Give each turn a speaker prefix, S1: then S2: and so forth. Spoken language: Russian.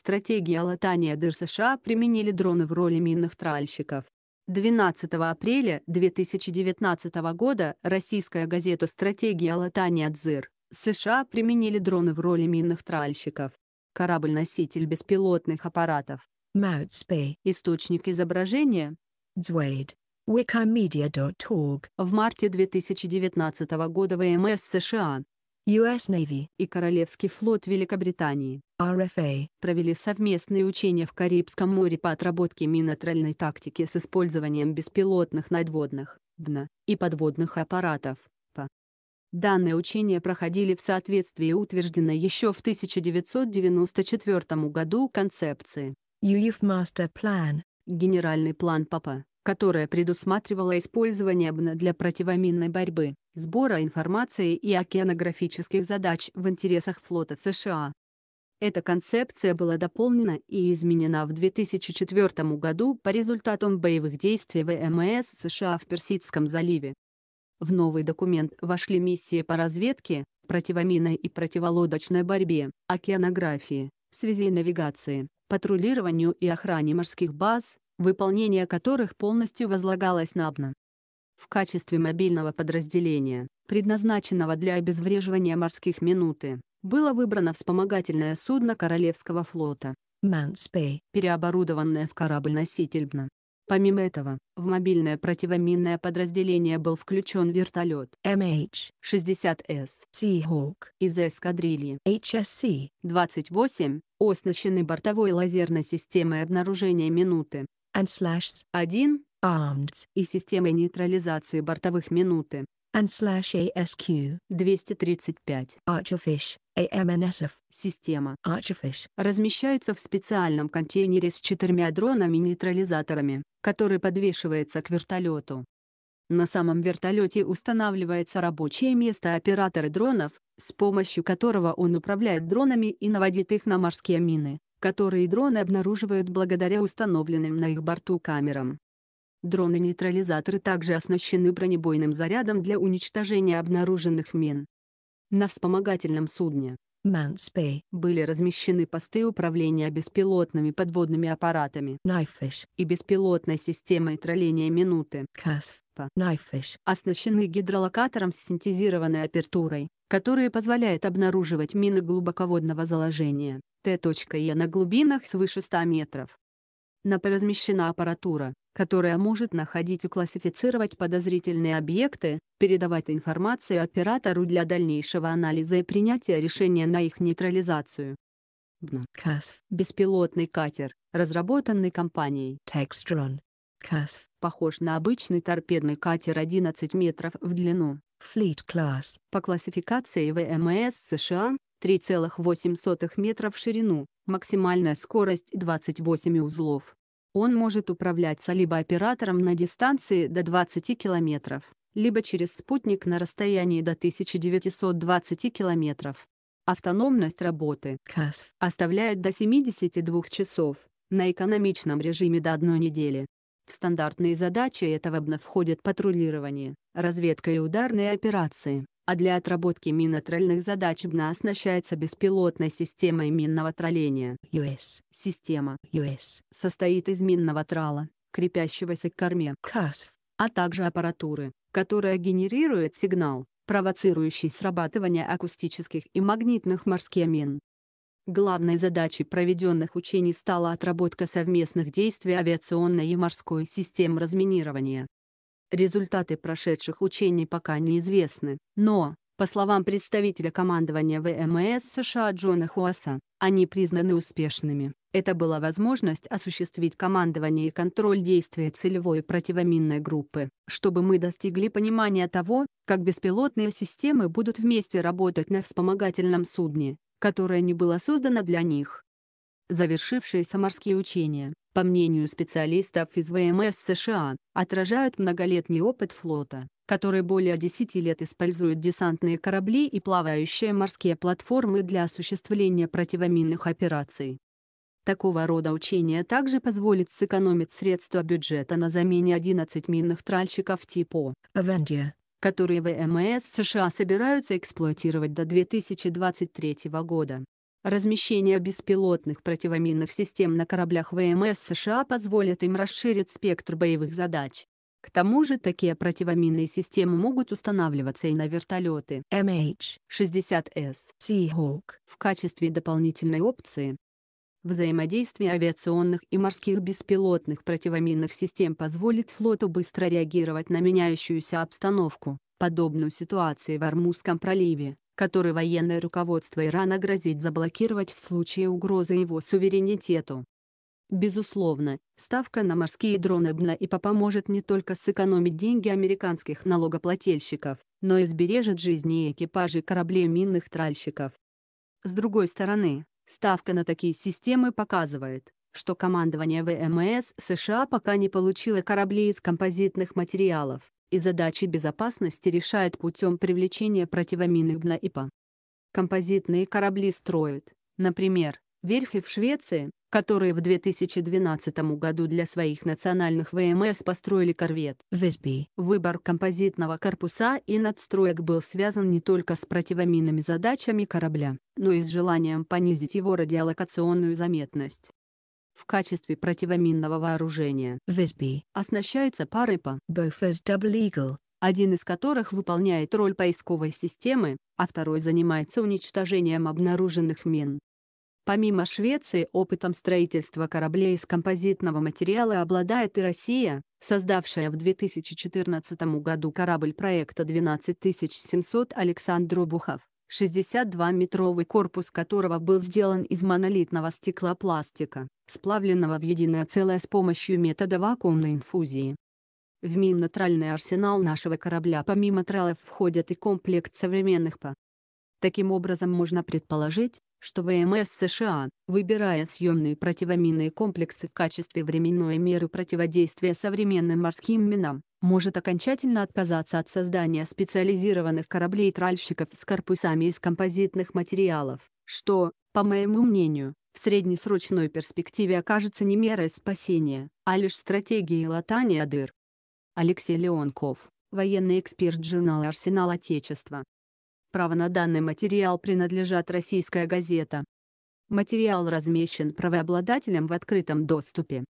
S1: стратегии латания дыр США применили дроны в роли минных тральщиков. 12 апреля 2019 года российская газета «Стратегия латания дыр» США применили дроны в роли минных тральщиков. Корабль-носитель беспилотных аппаратов. Moutsby. Источник изображения. Dwayde. Wikimedia.org. В марте 2019 года ВМС США US Navy и Королевский флот Великобритании RFA а, провели совместные учения в Карибском море по отработке минотральной тактики с использованием беспилотных надводных БНА, и подводных аппаратов ПА. Данные учения проходили в соответствии утвержденной еще в 1994 году концепции UEF Master Plan, Генеральный план ПАПА которая предусматривала использование бна для противоминной борьбы, сбора информации и океанографических задач в интересах флота США. Эта концепция была дополнена и изменена в 2004 году по результатам боевых действий ВМС США в Персидском заливе. В новый документ вошли миссии по разведке, противоминной и противолодочной борьбе, океанографии, в связи навигации, патрулированию и охране морских баз, выполнение которых полностью возлагалось на АБНА. В качестве мобильного подразделения, предназначенного для обезвреживания морских минуты, было выбрано вспомогательное судно Королевского флота «Манспей», переоборудованное в корабль-носитель БНА. Помимо этого, в мобильное противоминное подразделение был включен вертолет MH-60S Seahawk из эскадрильи HSC-28, оснащенный бортовой лазерной системой обнаружения минуты, N/1 AMDS и системы нейтрализации бортовых минуты. N/ASQ 235 Archifish система Archifish размещается в специальном контейнере с четырьмя дронами-нейтрализаторами, который подвешивается к вертолету. На самом вертолете устанавливается рабочее место оператора дронов, с помощью которого он управляет дронами и наводит их на морские мины, которые дроны обнаруживают благодаря установленным на их борту камерам. Дроны-нейтрализаторы также оснащены бронебойным зарядом для уничтожения обнаруженных мин. На вспомогательном судне Манспей были размещены посты управления беспилотными подводными аппаратами Knifefish и беспилотной системой тролления минуты КАСФПА Knifefish оснащены гидролокатором с синтезированной апертурой, которая позволяет обнаруживать мины глубоководного заложения. Т.Е на глубинах свыше 100 метров. На НАП размещена аппаратура, которая может находить и классифицировать подозрительные объекты, передавать информацию оператору для дальнейшего анализа и принятия решения на их нейтрализацию. КАСФ – беспилотный катер, разработанный компанией Textron. КАСФ похож на обычный торпедный катер 11 метров в длину. Fleet Class. По классификации ВМС США 3,8 метра в ширину, максимальная скорость 28 узлов. Он может управляться либо оператором на дистанции до 20 километров, либо через спутник на расстоянии до 1920 километров. Автономность работы КАСФ оставляет до 72 часов, на экономичном режиме до одной недели. В стандартные задачи этого обна входят патрулирование, разведка и ударные операции, а для отработки минно задач БНА оснащается беспилотной системой минного тролления. US. Система US. состоит из минного трала, крепящегося к корме, CASF, а также аппаратуры, которая генерирует сигнал, провоцирующий срабатывание акустических и магнитных морских мин. Главной задачей проведенных учений стала отработка совместных действий авиационной и морской систем разминирования, Результаты прошедших учений пока неизвестны, но, по словам представителя командования ВМС США Джона Хуаса, они признаны успешными. Это была возможность осуществить командование и контроль действия целевой противоминной группы, чтобы мы достигли понимания того, как беспилотные системы будут вместе работать на вспомогательном судне, которое не было создано для них. Завершившиеся морские учения по мнению специалистов из ВМС США, отражают многолетний опыт флота, который более 10 лет использует десантные корабли и плавающие морские платформы для осуществления противоминных операций. Такого рода учения также позволит сэкономить средства бюджета на замене 11 минных тральщиков типа «Авендия», которые ВМС США собираются эксплуатировать до 2023 года. Размещение беспилотных противоминных систем на кораблях ВМС США позволит им расширить спектр боевых задач. К тому же такие противоминные системы могут устанавливаться и на вертолеты MH-60S Seahawk в качестве дополнительной опции. Взаимодействие авиационных и морских беспилотных противоминных систем позволит флоту быстро реагировать на меняющуюся обстановку, подобную ситуации в Армузском проливе, который военное руководство Ирана грозит заблокировать в случае угрозы его суверенитету. Безусловно, ставка на морские дроны БНА ИПА поможет не только сэкономить деньги американских налогоплательщиков, но и сбережет жизни экипажей кораблей минных тральщиков. С другой стороны, ставка на такие системы показывает, что командование ВМС США пока не получило корабли из композитных материалов, и задачи безопасности решает путем привлечения противоминных на ИПА. Композитные корабли строят, например, верфи в Швеции, которые в 2012 году для своих национальных ВМС построили корвет. Весби. Выбор композитного корпуса и надстроек был связан не только с противоминными задачами корабля, но и с желанием понизить его радиолокационную заметность в качестве противоминного вооружения. Visby оснащается парой по Both Bofors Double Eagle, один из которых выполняет роль поисковой системы, а второй занимается уничтожением обнаруженных мин. Помимо Швеции опытом строительства кораблей из композитного материала обладает и Россия, создавшая в 2014 году корабль проекта 12700 Александр Обухов. 62-метровый корпус которого был сделан из монолитного стеклопластика, сплавленного в единое целое с помощью метода вакуумной инфузии. В минно арсенал нашего корабля помимо тралов входят и комплект современных по Таким образом можно предположить, что ВМС США, выбирая съемные противоминные комплексы в качестве временной меры противодействия современным морским минам, может окончательно отказаться от создания специализированных кораблей-тральщиков с корпусами из композитных материалов, что, по моему мнению, в среднесрочной перспективе окажется не мерой спасения, а лишь стратегией латания дыр. Алексей Леонков, военный эксперт журнала «Арсенал Отечества». Право на данный материал принадлежат «Российская газета». Материал размещен правообладателем в открытом доступе.